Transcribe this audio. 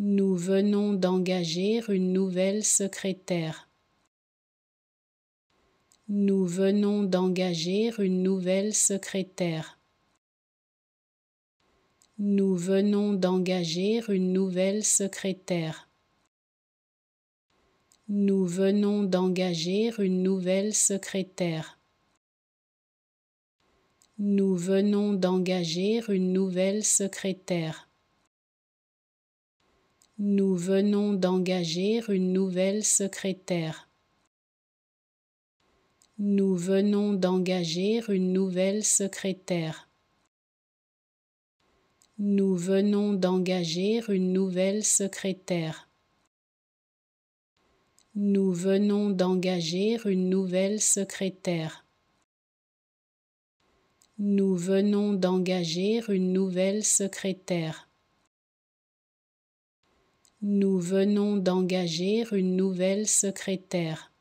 Nous venons d'engager une nouvelle secrétaire. Nous venons d'engager une nouvelle secrétaire. Nous venons d'engager une nouvelle secrétaire. Nous venons d'engager une nouvelle secrétaire. Nous venons d'engager une nouvelle secrétaire. Nous venons d'engager une nouvelle secrétaire. Nous venons d'engager une nouvelle secrétaire. Nous venons d'engager une nouvelle secrétaire. Nous venons d'engager une nouvelle secrétaire. Nous venons d'engager une nouvelle secrétaire. Nous venons d'engager une nouvelle secrétaire.